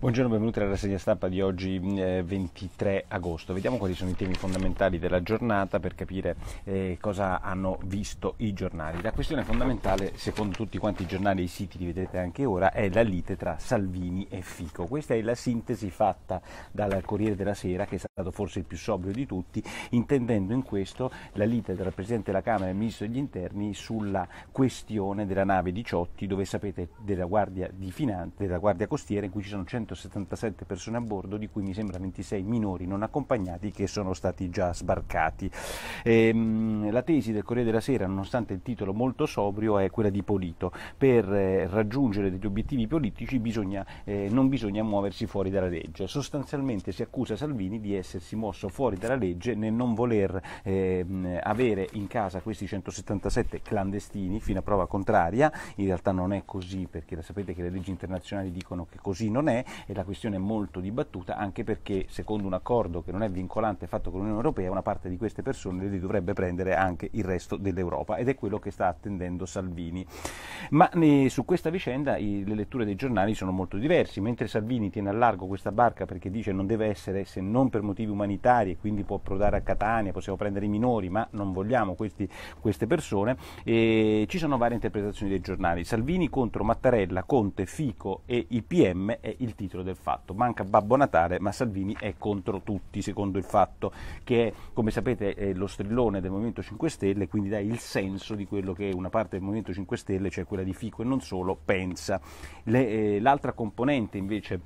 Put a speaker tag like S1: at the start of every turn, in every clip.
S1: Buongiorno, benvenuti alla rassegna stampa di oggi eh, 23 agosto. Vediamo quali sono i temi fondamentali della giornata per capire eh, cosa hanno visto i giornali. La questione fondamentale, secondo tutti quanti i giornali e i siti, li vedrete anche ora, è la lite tra Salvini e Fico. Questa è la sintesi fatta dal Corriere della Sera, che è stato forse il più sobrio di tutti, intendendo in questo la lite tra il Presidente della Camera e il Ministro degli Interni sulla questione della nave 18, dove sapete della Guardia, Finan- della Guardia Costiera, in cui ci sono 100 177 persone a bordo, di cui mi sembra 26 minori non accompagnati che sono stati già sbarcati. Ehm, la tesi del Corriere della Sera, nonostante il titolo molto sobrio, è quella di Polito. Per eh, raggiungere degli obiettivi politici bisogna, eh, non bisogna muoversi fuori dalla legge. Sostanzialmente si accusa Salvini di essersi mosso fuori dalla legge nel non voler eh, avere in casa questi 177 clandestini fino a prova contraria. In realtà non è così perché sapete che le leggi internazionali dicono che così non è e la questione è molto dibattuta anche perché secondo un accordo che non è vincolante fatto con l'Unione Europea una parte di queste persone le dovrebbe prendere anche il resto dell'Europa ed è quello che sta attendendo Salvini. Ma eh, su questa vicenda i, le letture dei giornali sono molto diverse, mentre Salvini tiene a largo questa barca perché dice non deve essere se non per motivi umanitari e quindi può approdare a Catania, possiamo prendere i minori, ma non vogliamo questi, queste persone, eh, ci sono varie interpretazioni dei giornali. Salvini contro Mattarella, Conte, Fico e IPM è il titolo titolo del fatto. Manca Babbo Natale, ma Salvini è contro tutti, secondo il fatto, che è, come sapete, è lo strillone del Movimento 5 Stelle, quindi dà il senso di quello che una parte del Movimento 5 Stelle, cioè quella di Fico e non solo, pensa. Le, eh, l'altra componente invece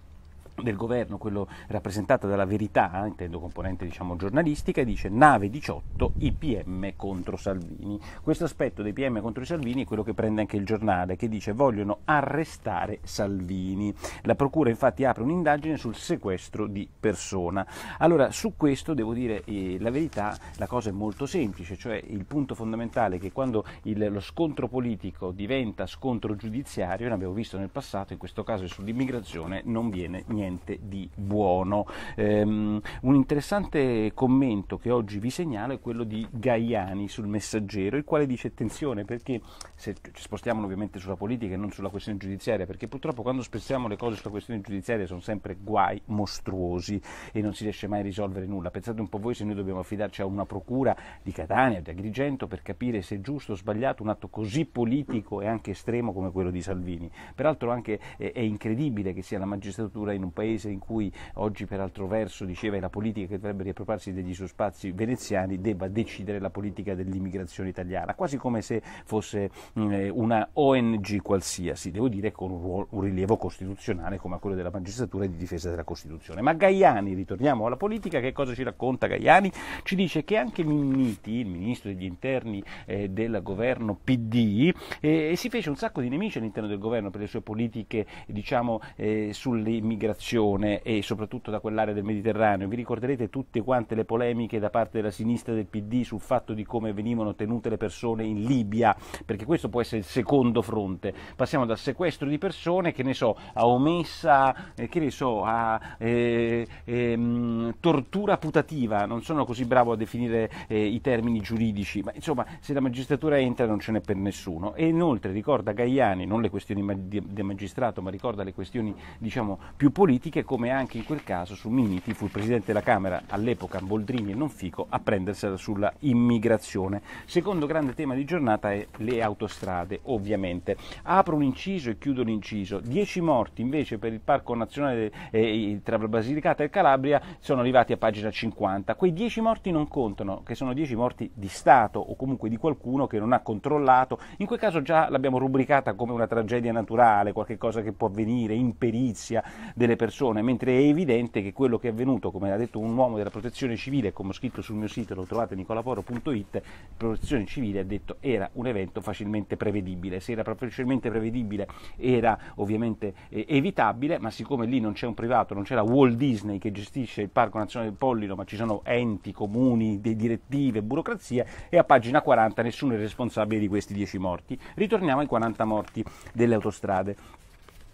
S1: del governo, quello rappresentato dalla verità, intendo componente diciamo, giornalistica, dice nave 18 IPM contro Salvini. Questo aspetto dei PM contro Salvini è quello che prende anche il giornale, che dice vogliono arrestare Salvini. La procura infatti apre un'indagine sul sequestro di persona. Allora su questo devo dire eh, la verità, la cosa è molto semplice, cioè il punto fondamentale è che quando il, lo scontro politico diventa scontro giudiziario, l'abbiamo visto nel passato, in questo caso sull'immigrazione non viene niente niente di buono. Um, un interessante commento che oggi vi segnalo è quello di Gaiani sul messaggero, il quale dice attenzione perché se ci spostiamo ovviamente sulla politica e non sulla questione giudiziaria, perché purtroppo quando spostiamo le cose sulla questione giudiziaria sono sempre guai mostruosi e non si riesce mai a risolvere nulla. Pensate un po' voi se noi dobbiamo affidarci a una procura di Catania o di Agrigento per capire se è giusto o sbagliato un atto così politico e anche estremo come quello di Salvini. Peraltro anche eh, è incredibile che sia la magistratura in un paese in cui oggi per altro verso diceva è la politica che dovrebbe riappropriarsi degli spazi veneziani debba decidere la politica dell'immigrazione italiana, quasi come se fosse mh, eh, una ONG qualsiasi, devo dire con un, ruolo, un rilievo costituzionale come quello della magistratura e di difesa della Costituzione. Ma Gaiani, ritorniamo alla politica, che cosa ci racconta Gaiani? Ci dice che anche Minniti, il ministro degli interni eh, del governo PD, eh, si fece un sacco di nemici all'interno del governo per le sue politiche diciamo, eh, sull'immigrazione migrazione e soprattutto da quell'area del Mediterraneo. Vi ricorderete tutte quante le polemiche da parte della sinistra del PD sul fatto di come venivano tenute le persone in Libia, perché questo può essere il secondo fronte. Passiamo dal sequestro di persone, che ne so, a omessa, eh, che ne so, a eh, ehm, tortura putativa, non sono così bravo a definire eh, i termini giuridici, ma insomma se la magistratura entra non ce n'è per nessuno. E inoltre ricorda Gaiani, non le questioni del magistrato, ma ricorda le questioni diciamo, più politiche, critiche come anche in quel caso su Miniti, fu il presidente della Camera all'epoca Boldrini e non Fico a prendersela sulla immigrazione. Secondo grande tema di giornata è le autostrade, ovviamente. Apro un inciso e chiudo l'inciso. Dieci morti invece per il Parco Nazionale eh, tra Basilicata e Calabria sono arrivati a pagina 50. Quei dieci morti non contano, che sono dieci morti di Stato o comunque di qualcuno che non ha controllato. In quel caso già l'abbiamo rubricata come una tragedia naturale, qualcosa che può avvenire, imperizia delle persone persone, mentre è evidente che quello che è avvenuto, come ha detto un uomo della protezione civile, come ho scritto sul mio sito, lo trovate nicolaporo.it, protezione civile ha detto era un evento facilmente prevedibile, se era facilmente prevedibile era ovviamente eh, evitabile, ma siccome lì non c'è un privato, non c'è la Walt Disney che gestisce il Parco Nazionale del Pollino, ma ci sono enti, comuni, direttive, burocrazie, e a pagina 40 nessuno è responsabile di questi 10 morti. Ritorniamo ai 40 morti delle autostrade.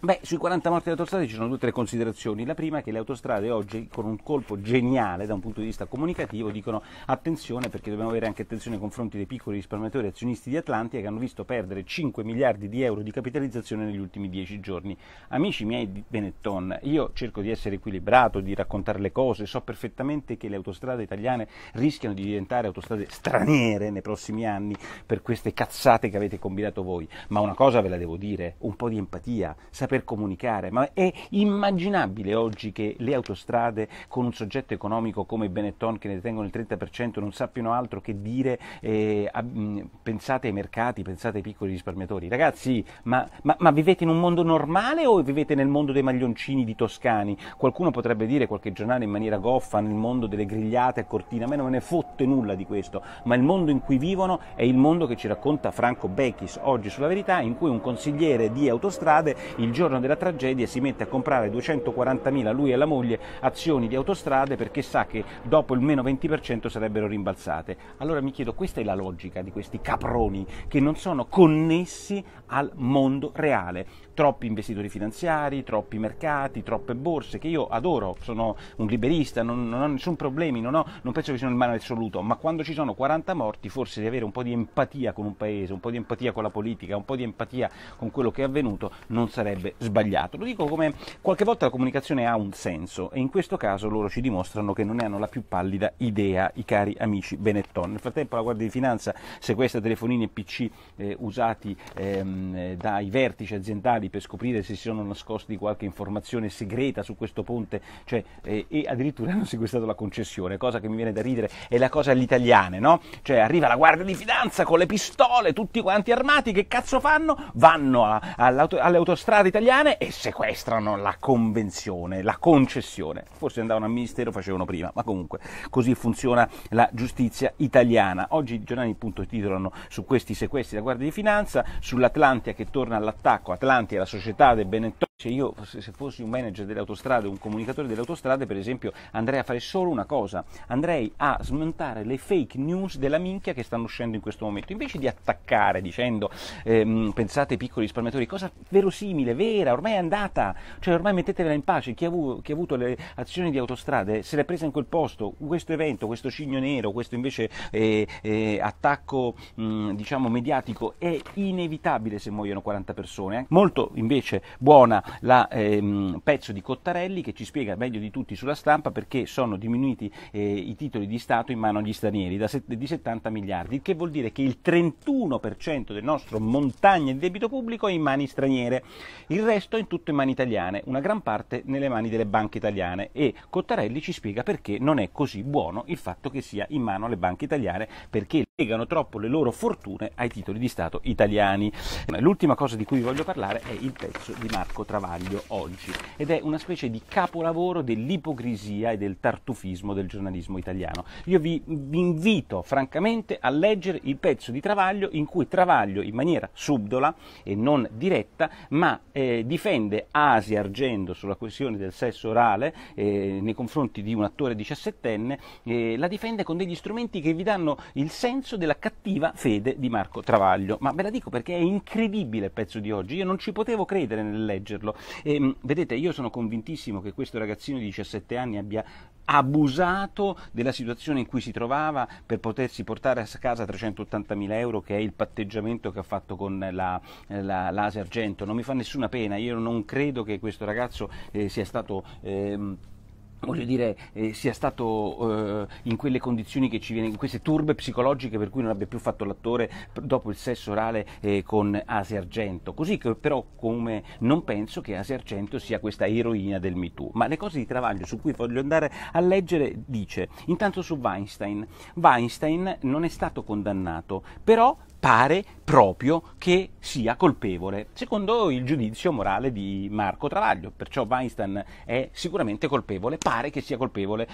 S1: Beh, sui 40 morti di autostrade ci sono due o tre considerazioni. La prima è che le autostrade oggi, con un colpo geniale da un punto di vista comunicativo, dicono attenzione perché dobbiamo avere anche attenzione nei confronti dei piccoli risparmiatori azionisti di Atlantia che hanno visto perdere 5 miliardi di euro di capitalizzazione negli ultimi 10 giorni. Amici miei di Benetton, io cerco di essere equilibrato, di raccontare le cose, so perfettamente che le autostrade italiane rischiano di diventare autostrade straniere nei prossimi anni per queste cazzate che avete combinato voi, ma una cosa ve la devo dire, un po' di empatia. Sapete saper comunicare, ma è immaginabile oggi che le autostrade con un soggetto economico come Benetton che ne detengono il 30% non sappiano altro che dire eh, a, mh, pensate ai mercati, pensate ai piccoli risparmiatori. Ragazzi, ma, ma, ma, vivete in un mondo normale o vivete nel mondo dei maglioncini di Toscani? Qualcuno potrebbe dire, qualche giornale in maniera goffa, nel mondo delle grigliate a cortina, a me non me ne fotte nulla di questo, ma il mondo in cui vivono è il mondo che ci racconta Franco Becchis oggi sulla verità, in cui un consigliere di autostrade il giorno giorno della tragedia si mette a comprare 240.000 lui e la moglie azioni di autostrade perché sa che dopo il meno 20% sarebbero rimbalzate. Allora mi chiedo, questa è la logica di questi caproni che non sono connessi al mondo reale troppi investitori finanziari, troppi mercati, troppe borse, che io adoro, sono un liberista, non, non ho nessun problema, non, ho, non penso che siano il male assoluto, ma quando ci sono 40 morti forse di avere un po' di empatia con un paese, un po' di empatia con la politica, un po' di empatia con quello che è avvenuto non sarebbe sbagliato. Lo dico come qualche volta la comunicazione ha un senso e in questo caso loro ci dimostrano che non ne hanno la più pallida idea, i cari amici Benetton. Nel frattempo la Guardia di Finanza sequestra telefonini e PC eh, usati ehm, dai vertici aziendali ufficiali per scoprire se si sono nascosti qualche informazione segreta su questo ponte cioè, eh, e addirittura hanno sequestrato la concessione, cosa che mi viene da ridere, è la cosa agli italiani, no? Cioè arriva la guardia di finanza con le pistole, tutti quanti armati, che cazzo fanno? Vanno a, all'auto, alle autostrade italiane e sequestrano la convenzione, la concessione. Forse andavano al ministero, facevano prima, ma comunque così funziona la giustizia italiana. Oggi i giornali appunto titolano su questi sequestri la guardia di finanza, sull'Atlantia che torna all'attacco, Atlantia la società dei Benetton cioè io se fossi un manager delle autostrade, un comunicatore delle autostrade, per esempio, andrei a fare solo una cosa, andrei a smontare le fake news della minchia che stanno uscendo in questo momento, invece di attaccare dicendo ehm, pensate piccoli risparmiatori, cosa verosimile, vera, ormai è andata, cioè ormai mettetevela in pace, chi ha, avuto, chi ha avuto le azioni di autostrade se l'è presa in quel posto, questo evento, questo cigno nero, questo invece eh, eh, attacco mh, diciamo mediatico è inevitabile se muoiono 40 persone, eh? molto invece buona il ehm, pezzo di Cottarelli che ci spiega meglio di tutti sulla stampa perché sono diminuiti eh, i titoli di Stato in mano agli stranieri set- di 70 miliardi, il che vuol dire che il 31% del nostro montagna di debito pubblico è in mani straniere, il resto è in tutto in mani italiane, una gran parte nelle mani delle banche italiane e Cottarelli ci spiega perché non è così buono il fatto che sia in mano alle banche italiane perché legano troppo le loro fortune ai titoli di Stato italiani. L'ultima cosa di cui vi voglio parlare è il pezzo di Marco Travaglio. Travaglio oggi ed è una specie di capolavoro dell'ipocrisia e del tartufismo del giornalismo italiano. Io vi, vi invito francamente a leggere il pezzo di Travaglio in cui Travaglio in maniera subdola e non diretta ma eh, difende Asi Argendo sulla questione del sesso orale eh, nei confronti di un attore diciassettenne, eh, la difende con degli strumenti che vi danno il senso della cattiva fede di Marco Travaglio. Ma ve la dico perché è incredibile il pezzo di oggi, io non ci potevo credere nel leggerlo conoscerlo. E, ehm, vedete, io sono convintissimo che questo ragazzino di 17 anni abbia abusato della situazione in cui si trovava per potersi portare a casa 380 mila euro che è il patteggiamento che ha fatto con la, la, l'Ase Argento non mi fa nessuna pena io non credo che questo ragazzo eh, sia stato eh, voglio dire, eh, sia stato eh, in quelle condizioni che ci viene, in queste turbe psicologiche per cui non abbia più fatto l'attore dopo il sesso orale eh, con Asia Argento. Così che, però come non penso che Asia Argento sia questa eroina del Me Too. Ma le cose di Travaglio su cui voglio andare a leggere dice, intanto su Weinstein, Weinstein non è stato condannato, però pare proprio che sia colpevole, secondo il giudizio morale di Marco Travaglio. Perciò Weinstein è sicuramente colpevole, pare che sia colpevole,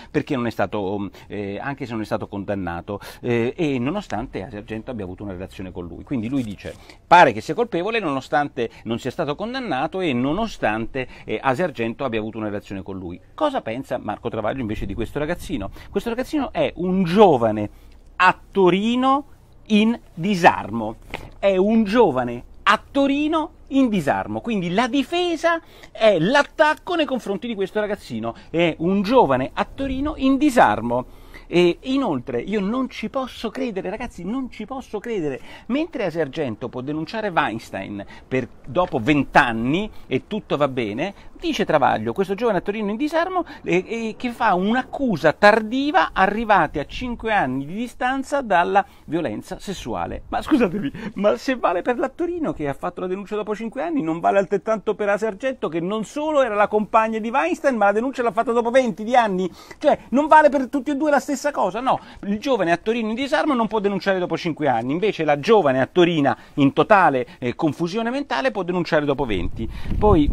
S1: stato, mm, eh, anche se non è stato condannato eh, e nonostante Sargento abbia avuto una relazione con lui. Quindi lui dice pare che sia colpevole nonostante non sia stato condannato e nonostante eh, Sargento abbia avuto una relazione con lui. Cosa pensa Marco Travaglio invece di questo ragazzino? Questo ragazzino è un giovane a Torino, in disarmo. È un giovane a Torino in disarmo, quindi la difesa è l'attacco nei confronti di questo ragazzino, è un giovane a Torino in disarmo. E inoltre io non ci posso credere, ragazzi, non ci posso credere. Mentre a Sergento può denunciare Weinstein per, dopo vent'anni e tutto va bene, dice Travaglio, questo giovane a Torino in disarmo, eh, eh, che fa un'accusa tardiva arrivati a 5 anni di distanza dalla violenza sessuale. Ma scusatemi, ma se vale per la Torino che ha fatto la denuncia dopo 5 anni, non vale altrettanto per la Sergento che non solo era la compagna di Weinstein, ma la denuncia l'ha fatta dopo 20 anni? Cioè, non vale per tutti e due la stessa stessa cosa, no, il giovane a Torino in disarmo non può denunciare dopo 5 anni, invece la giovane a Torino in totale eh, confusione mentale può denunciare dopo 20. Poi,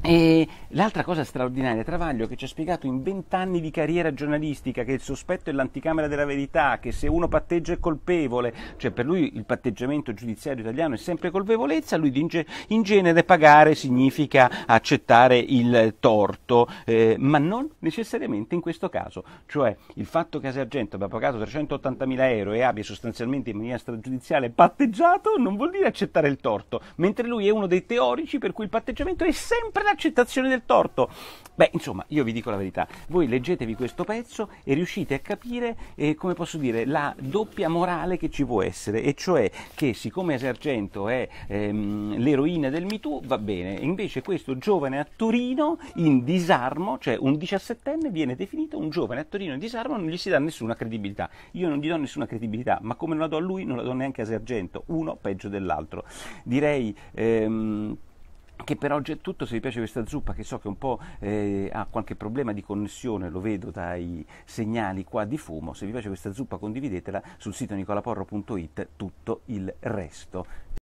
S1: eh, L'altra cosa straordinaria, Travaglio, che ci ha spiegato in vent'anni di carriera giornalistica che il sospetto è l'anticamera della verità, che se uno patteggia è colpevole, cioè per lui il patteggiamento giudiziario italiano è sempre colpevolezza, lui dice in genere pagare significa accettare il torto, eh, ma non necessariamente in questo caso. Cioè il fatto che Sergento abbia pagato 380.000 euro e abbia sostanzialmente in maniera stragiudiziale patteggiato non vuol dire accettare il torto, mentre lui è uno dei teorici per cui il patteggiamento è sempre l'accettazione del torto. Beh, insomma, io vi dico la verità, voi leggetevi questo pezzo e riuscite a capire, eh, come posso dire, la doppia morale che ci può essere, e cioè che siccome Sargento è ehm, l'eroina del MeToo, va bene, invece questo giovane a Torino in disarmo, cioè un 17enne viene definito un giovane a Torino in disarmo, non gli si dà nessuna credibilità. Io non gli do nessuna credibilità, ma come non la do a lui, non la do neanche a Sargento, uno peggio dell'altro. Direi... Ehm, che per oggi è tutto, se vi piace questa zuppa che so che un po' eh, ha qualche problema di connessione, lo vedo dai segnali qua di fumo, se vi piace questa zuppa condividetela sul sito nicolaporro.it tutto il resto.